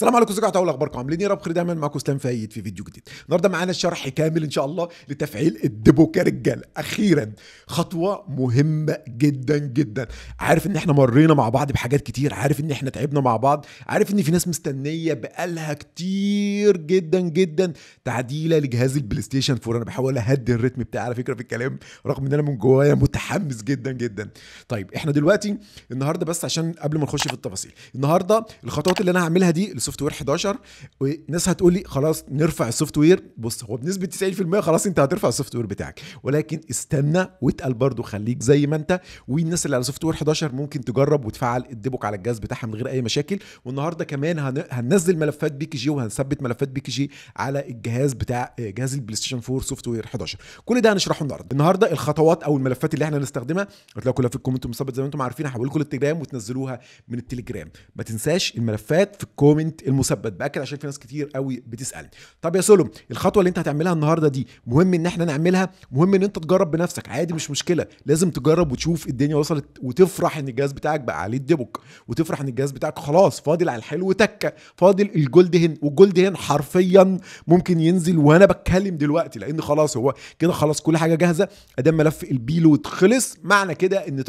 السلام عليكم ازيكم احتوى اخباركم عاملين إيه يا رب خير دايما معاكم اسلام فايد في فيديو جديد النهارده معانا شرح كامل ان شاء الله لتفعيل يا كرجاله اخيرا خطوه مهمه جدا جدا عارف ان احنا مرينا مع بعض بحاجات كتير عارف ان احنا تعبنا مع بعض عارف ان في ناس مستنيه بقالها كتير جدا جدا تعديله لجهاز البلاي ستيشن 4 انا بحاول اهدي الريتم بتاعي على فكره في الكلام رغم ان انا من جوايا متحمس جدا جدا طيب احنا دلوقتي النهارده بس عشان قبل ما نخش في التفاصيل النهارده الخطوات اللي انا هعملها دي السوفت وير 11 وناس هتقول لي خلاص نرفع السوفت وير بص هو بنسبه 90% خلاص انت هترفع السوفت وير بتاعك ولكن استنى واتقل برضو خليك زي ما انت والناس اللي على سوفت وير 11 ممكن تجرب وتفعل الديبوك على الجهاز بتاعها من غير اي مشاكل والنهارده كمان هننزل ملفات بي كي جي وهنثبت ملفات بي كي جي على الجهاز بتاع جهاز البلاي ستيشن 4 سوفت وير 11 كل ده هنشرحه النهارده النهارده الخطوات او الملفات اللي احنا هنستخدمها هتلاقوا كلها في الكومنت مثبت زي ما انتم عارفين هحول لكم التليجرام وتنزلوها من التليجرام ما تنساش الملفات في الكومنت المثبت المثبت باكد عشان في ناس كتير قوي بتسالني طب يا سولو الخطوه اللي انت هتعملها النهارده دي مهم ان احنا نعملها مهم ان انت تجرب بنفسك عادي مش مشكله لازم تجرب وتشوف الدنيا وصلت وتفرح ان الجهاز بتاعك بقى عليه الدبك وتفرح ان الجهاز بتاعك خلاص فاضل على الحلو تكه فاضل الجولد هن والجولد هن حرفيا ممكن ينزل وانا بتكلم دلوقتي لان خلاص هو كده خلاص كل حاجه جاهزه ادام ملف البيلود خلص معنى كده ان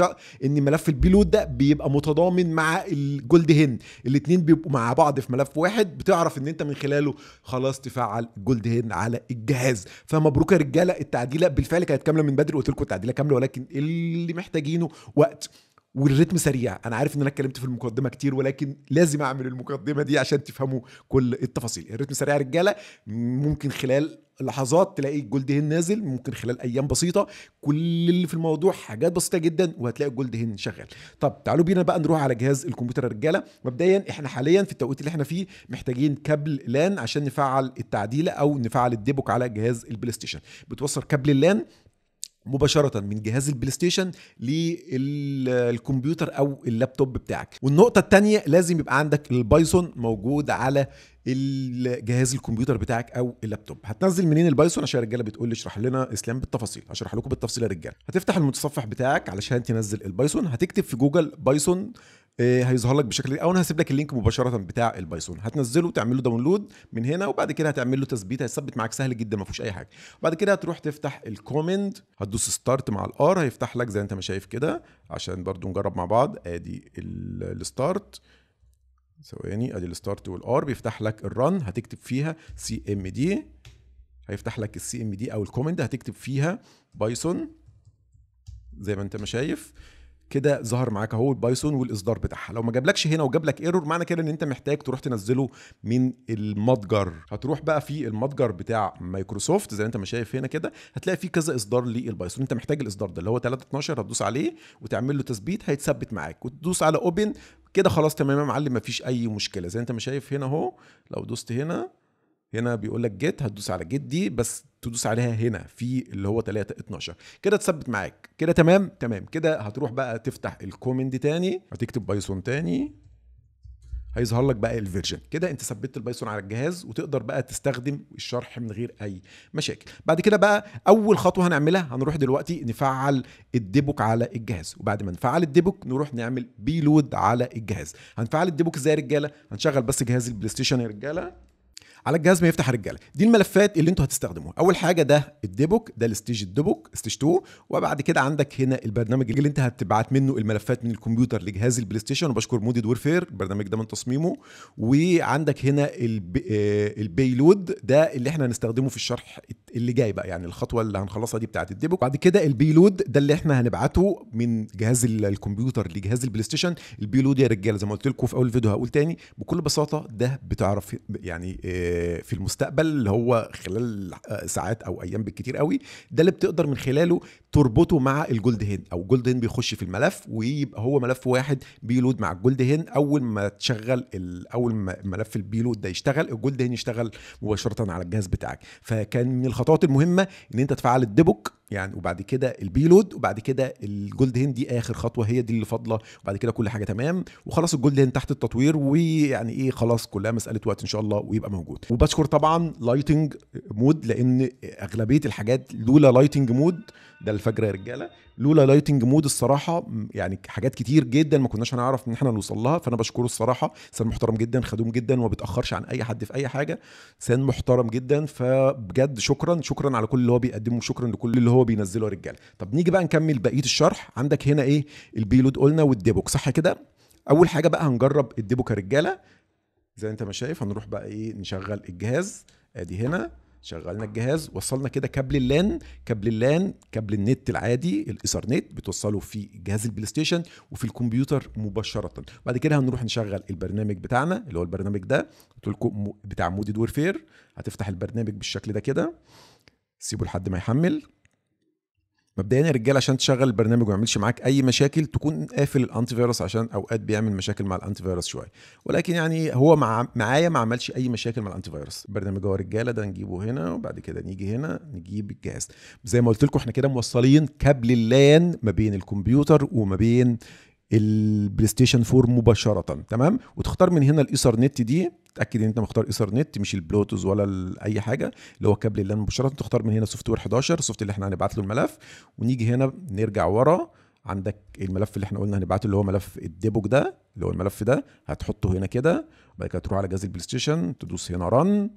ان ملف البيلود ده بيبقى متضامن مع الجولد هن الاثنين بيبقوا مع بعض في ملف واحد بتعرف ان انت من خلاله خلاص تفعل جولد هيد على الجهاز فمبروك يا رجاله التعديله بالفعل كانت كامله من بدري قلت لكم التعديله كامله ولكن اللي محتاجينه وقت والريتم سريع انا عارف ان انا اتكلمت في المقدمه كتير ولكن لازم اعمل المقدمه دي عشان تفهموا كل التفاصيل الريتم سريع يا رجاله ممكن خلال لحظات تلاقي الجولد هين نازل ممكن خلال ايام بسيطه كل اللي في الموضوع حاجات بسيطه جدا وهتلاقي الجولد هين شغال طب تعالوا بينا بقى نروح على جهاز الكمبيوتر يا رجاله مبدئيا احنا حاليا في التوقيت اللي احنا فيه محتاجين كابل لان عشان نفعل التعديله او نفعل الديبوك على جهاز البلاي ستيشن بتوصل كابل اللان مباشرة من جهاز البلاي ستيشن للكمبيوتر أو اللابتوب بتاعك والنقطة التانية لازم يبقى عندك البايثون موجود على الجهاز الكمبيوتر بتاعك او اللابتوب هتنزل منين البايثون عشان الرجاله بتقول لي اشرح لنا اسلام بالتفاصيل هشرح لكم بالتفصيل يا رجاله هتفتح المتصفح بتاعك علشان تنزل البايثون هتكتب في جوجل بايثون آه، هيظهر لك بشكل او انا هسيب لك اللينك مباشره بتاع البايثون هتنزله تعمل له داونلود من هنا وبعد كده هتعمل له تثبيت هيثبت معاك سهل جدا ما فيهوش اي حاجه بعد كده هتروح تفتح الكومنت هتدوس ستارت مع الار هيفتح لك زي انت ما شايف كده عشان برضو نجرب مع بعض ادي الستارت ثواني ادي الستارت والار بيفتح لك الرن هتكتب فيها سي ام دي هيفتح لك السي ام دي او الكومنت هتكتب فيها بايثون زي ما انت ما شايف كده ظهر معاك اهو البايثون والاصدار بتاعها لو ما جابلكش هنا وجاب لك ايرور معنى كده ان انت محتاج تروح تنزله من المتجر هتروح بقى في المتجر بتاع مايكروسوفت زي ما انت ما شايف هنا كده هتلاقي فيه كذا اصدار للبايثون انت محتاج الاصدار ده اللي هو 312 هتدوس عليه وتعمل له تثبيت هيتثبت معاك وتدوس على اوبن كده خلاص تمام يا معلم مفيش اي مشكله زي انت ما شايف هنا اهو لو دوست هنا هنا بيقول لك جيت هتدوس على جيت دي بس تدوس عليها هنا في اللي هو 3 12 كده تثبت معاك كده تمام تمام كده هتروح بقى تفتح الكومند تاني هتكتب بايثون تاني هيظهر لك بقى الفيرجن كده انت ثبتت البايثون على الجهاز وتقدر بقى تستخدم الشرح من غير اي مشاكل بعد كده بقى اول خطوه هنعملها هنروح دلوقتي نفعل الديبوك على الجهاز وبعد ما نفعل الديبوك نروح نعمل بيلود على الجهاز هنفعل الديبوك ازاي يا رجاله هنشغل بس جهاز البلاي ستيشن يا رجاله على الجهاز ما يفتح الرجاله دي الملفات اللي انتوا هتستخدموها اول حاجه ده الديبوك ده الستيج الديبوك ستيج 2 وبعد كده عندك هنا البرنامج اللي انت هتبعت منه الملفات من الكمبيوتر لجهاز البلاي ستيشن وبشكر مودي وورفير البرنامج ده من تصميمه وعندك هنا آه، البيلود ده اللي احنا هنستخدمه في الشرح اللي جاي بقى يعني الخطوه اللي هنخلصها دي بتاعه الديبوك بعد كده البيلود ده اللي احنا هنبعته من جهاز الكمبيوتر لجهاز البلاي ستيشن البيلود يا رجاله زي ما قلت لكم في اول فيديو هقول تاني بكل بساطه ده بتعرف يعني آه، في المستقبل اللي هو خلال آه، ساعات او ايام بالكتير قوي ده اللي بتقدر من خلاله تربطه مع الجولد هين او جولد هين بيخش في الملف ويبقى هو ملف واحد بيلود مع الجولد هين اول ما تشغل اول ما ملف البيلود ده يشتغل الجولد هين يشتغل مباشره على الجهاز بتاعك فكان من الخطوات المهمه ان انت تفعل الديبوك يعني وبعد كده البيلود وبعد كده الجولد هين دي اخر خطوه هي دي اللي فاضله وبعد كده كل حاجه تمام وخلاص الجولد هين تحت التطوير ويعني ايه خلاص كلها مساله وقت ان شاء الله ويبقى موجود وبشكر طبعا لايتنج مود لان اغلبيه الحاجات لولا لايتنج مود ده الفجر يا رجاله لولا لايتنج مود الصراحه يعني حاجات كتير جدا ما كناش هنعرف ان احنا نوصل لها فانا بشكره الصراحه انسان محترم جدا خدوم جدا وما بيتاخرش عن اي حد في اي حاجه انسان محترم جدا فبجد شكرا شكرا على كل اللي هو بيقدمه وشكرا لكل اللي هو بينزله يا رجاله طب نيجي بقى نكمل بقيه الشرح عندك هنا ايه البيلود قلنا والديبوك صح كده اول حاجه بقى هنجرب الديبوك يا رجاله زي انت ما شايف هنروح بقى ايه نشغل الجهاز ادي هنا شغلنا الجهاز وصلنا كده كابل اللان كابل اللان كابل النت العادي الايثرنت بتوصله في جهاز البلاي ستيشن وفي الكمبيوتر مباشره بعد كده هنروح نشغل البرنامج بتاعنا اللي هو البرنامج ده قلت لكم بتاع مودد وورفير هتفتح البرنامج بالشكل ده كده سيبه لحد ما يحمل مبدئيا الرجاله عشان تشغل البرنامج وما يعملش معاك اي مشاكل تكون قافل الانتي فيروس عشان اوقات بيعمل مشاكل مع الانتي فيروس شويه ولكن يعني هو مع معايا ما عملش اي مشاكل مع الانتي فيروس البرنامج هو رجاله ده نجيبه هنا وبعد كده نيجي هنا نجيب الجهاز زي ما قلت لكم احنا كده موصلين كابل اللان ما بين الكمبيوتر وما بين البلاي ستيشن 4 مباشره تمام وتختار من هنا الايثرنت دي تاكد ان انت مختار ايثرنت مش البلوتوز ولا اي حاجه اللي هو كابل اللان مباشره تختار من هنا سوفت وير 11 السوفت اللي احنا هنبعت له الملف ونيجي هنا نرجع ورا عندك الملف اللي احنا قلنا هنبعته اللي هو ملف الديبوك ده اللي هو الملف ده هتحطه هنا كده وبعد كده تروح على جهاز البلاي ستيشن تدوس هنا رن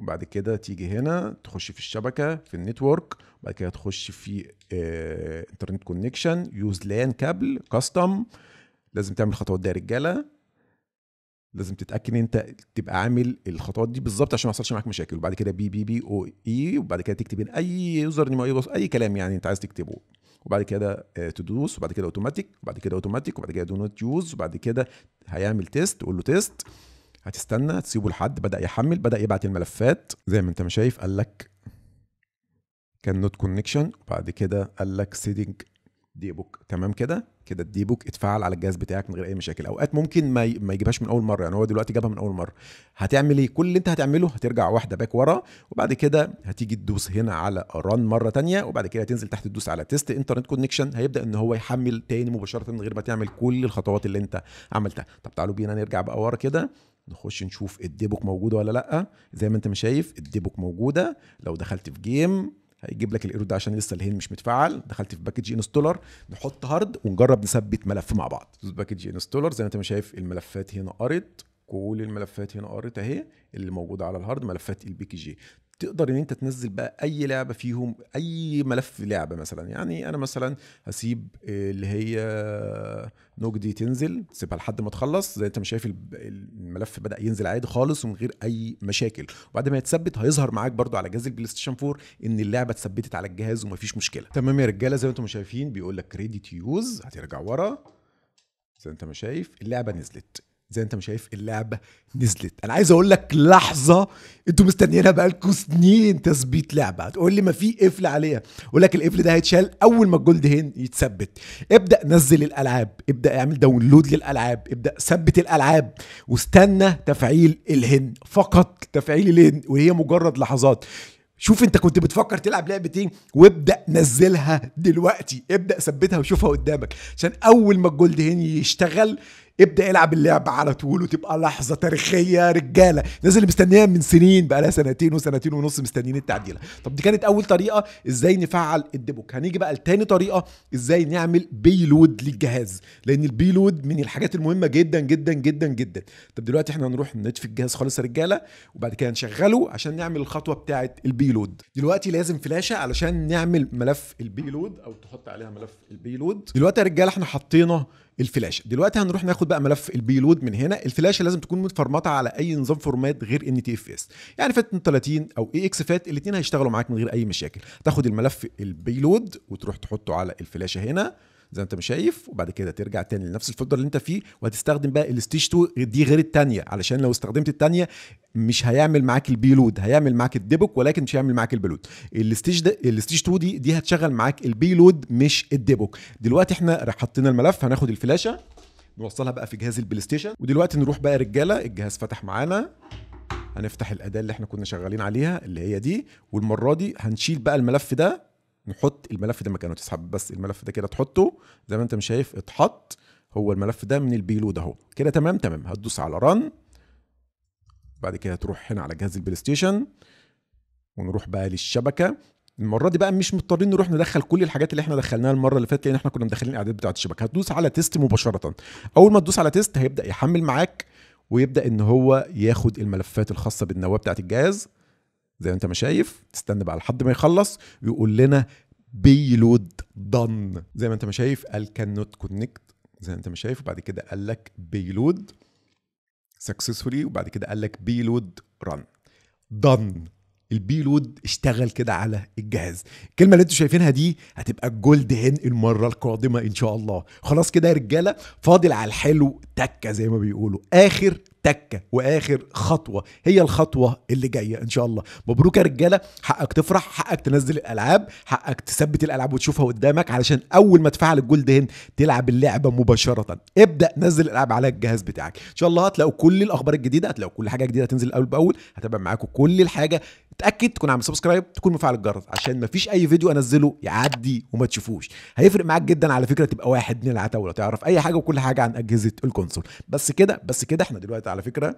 وبعد كده تيجي هنا تخش في الشبكه في النتورك بعد كده تخش في انترنت كونكشن يوز لان كابل كاستم لازم تعمل الخطوات دي يا رجاله لازم تتاكد ان انت تبقى عامل الخطوات دي بالظبط عشان ما يحصلش معاك مشاكل وبعد كده بي بي بي او اي وبعد كده تكتب اي يوزر نيم اي اي كلام يعني انت عايز تكتبه وبعد كده تدوس آه، وبعد كده اوتوماتيك وبعد كده اوتوماتيك وبعد كده دو نوت يوز وبعد كده هيعمل تيست تقول له تيست هتستنى تسيبه لحد بدا يحمل بدا يبعت الملفات زي ما انت ما شايف قال لك كان نوت كونكشن وبعد كده قال لك سيدنج دي بوك تمام كده كده الدي بوك اتفعل على الجهاز بتاعك من غير اي مشاكل اوقات ممكن ما ما يجيبهاش من اول مره يعني هو دلوقتي جابها من اول مره هتعمل ايه كل اللي انت هتعمله هترجع واحده باك ورا وبعد كده هتيجي تدوس هنا على ران مره تانية وبعد كده تنزل تحت تدوس على تيست انترنت كونكشن هيبدا ان هو يحمل تاني مباشره من غير ما تعمل كل الخطوات اللي انت عملتها طب تعالوا بينا نرجع بقى ورا كده نخش نشوف الديبوك موجوده ولا لا زي ما انت مش شايف الديبوك موجوده لو دخلت في جيم هيجيب لك الايرو ده عشان لسه الهين مش متفعل دخلت في باكج انستولر نحط هارد ونجرب نثبت ملف مع بعض باكج انستولر زي ما انت ما شايف الملفات هنا قرت كل الملفات هنا قرت اهي اللي موجوده على الهارد ملفات البي كي جي تقدر ان انت تنزل بقى اي لعبه فيهم اي ملف لعبه مثلا يعني انا مثلا هسيب اللي هي نوك دي تنزل سيبها لحد ما تخلص زي انت مش شايف الملف بدا ينزل عادي خالص ومن غير اي مشاكل وبعد ما يتثبت هيظهر معاك برده على جهاز البلاي ستيشن 4 ان اللعبه اتثبتت على الجهاز ومفيش مشكله تمام يا رجاله زي ما انتم شايفين بيقول لك كريديت يوز هترجع ورا زي ما انت ما شايف اللعبه نزلت زي انت مش شايف اللعبه نزلت انا عايز اقول لك لحظه انتوا مستنيينها بقالكم سنين تثبيت لعبه هتقول لي ما في قفل عليها اقول لك القفل ده هيتشال اول ما الجولد هين يتثبت ابدا نزل الالعاب ابدا اعمل داونلود للالعاب ابدا ثبت الالعاب واستنى تفعيل الهن فقط تفعيل الهن وهي مجرد لحظات شوف انت كنت بتفكر تلعب لعبه ايه وابدا نزلها دلوقتي ابدا ثبتها وشوفها قدامك عشان اول ما الجولد هين يشتغل ابدا العب اللعبه على طول وتبقى لحظه تاريخيه رجاله الناس اللي مستنيها من سنين بقى لها سنتين وسنتين ونص مستنيين التعديله طب دي كانت اول طريقه ازاي نفعل الديبوك هنيجي بقى لتاني طريقه ازاي نعمل بيلود للجهاز لان البيلود من الحاجات المهمه جدا جدا جدا جدا طب دلوقتي احنا هنروح نطفي الجهاز خالص يا رجاله وبعد كده نشغله عشان نعمل الخطوه بتاعه البيلود دلوقتي لازم فلاشه علشان نعمل ملف البيلود او تحط عليها ملف البيلود دلوقتي يا رجاله احنا حطينا الفلاشه دلوقتي هنروح ناخد بقى ملف البيلود من هنا الفلاشه لازم تكون متفرمطه على اي نظام فورمات غير ان تي اف اس يعني فات 30 او اي اكس فات الاثنين هيشتغلوا معاك من غير اي مشاكل تاخد الملف البيلود وتروح تحطه على الفلاشه هنا زي ما انت مش شايف وبعد كده ترجع تاني لنفس الفولدر اللي انت فيه وهتستخدم بقى الستيج 2 دي غير الثانيه علشان لو استخدمت الثانيه مش هيعمل معاك البيلود هيعمل معاك الديبوك ولكن مش هيعمل معاك البيلود الستيج ده الستيج 2 دي دي هتشغل معاك البيلود مش الديبوك دلوقتي احنا حطينا الملف هناخد الفلاشه نوصلها بقى في جهاز البلاي ستيشن ودلوقتي نروح بقى رجاله الجهاز فتح معانا هنفتح الاداه اللي احنا كنا شغالين عليها اللي هي دي والمره دي هنشيل بقى الملف ده نحط الملف ده مكانه تسحب بس الملف ده كده تحطه زي ما انت مش شايف اتحط هو الملف ده من البيلود اهو كده تمام تمام هتدوس على رن بعد كده تروح هنا على جهاز البلاي ستيشن ونروح بقى للشبكه المره دي بقى مش مضطرين نروح ندخل كل الحاجات اللي احنا دخلناها المره اللي فاتت لان احنا كنا مدخلين الاعداد بتاعه الشبكه هتدوس على تيست مباشره اول ما تدوس على تيست هيبدا يحمل معاك ويبدا ان هو ياخد الملفات الخاصه بالنواه بتاعه الجهاز زي ما انت ما شايف تستنى بقى لحد ما يخلص ويقول لنا بيلود دن زي ما انت ما شايف قال كان نوت كونكت زي ما انت ما شايف وبعد كده قال لك بيلود سكسسفولي وبعد كده قال لك بيلود ران دن البيلود اشتغل كده على الجهاز الكلمة اللي انتوا شايفينها دي هتبقى الجولد هن المرة القادمة ان شاء الله خلاص كده يا رجالة فاضل على الحلو تكة زي ما بيقولوا اخر تكه واخر خطوه هي الخطوه اللي جايه ان شاء الله مبروك يا رجاله حقك تفرح حقك تنزل الالعاب حقك تثبت الالعاب وتشوفها قدامك علشان اول ما تفعل الجولد هند تلعب اللعبه مباشره ابدا نزل الالعاب على الجهاز بتاعك ان شاء الله هتلاقوا كل الاخبار الجديده هتلاقوا كل حاجه جديده هتنزل اول باول هتابع معاكم كل الحاجه اتاكد تكون عامل سبسكرايب تكون مفعل الجرس عشان مفيش اي فيديو انزله يعدي وما تشوفوش هيفرق معاك جدا على فكره تبقى واحد من العتاوله تعرف اي حاجه وكل حاجه عن اجهزه الكونسول بس كده بس كده احنا دلوقتي على فكره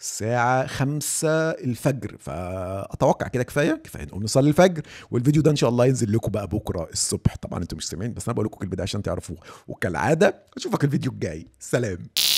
الساعة خمسة الفجر فأتوقع كده كفاية كفاية نقوم نصلي الفجر والفيديو ده إن شاء الله ينزل لكم بقى بكرة الصبح طبعا أنتم مش سامعين بس أنا بقول لكم البداية عشان تعرفوه وكالعادة أشوفك الفيديو الجاي سلام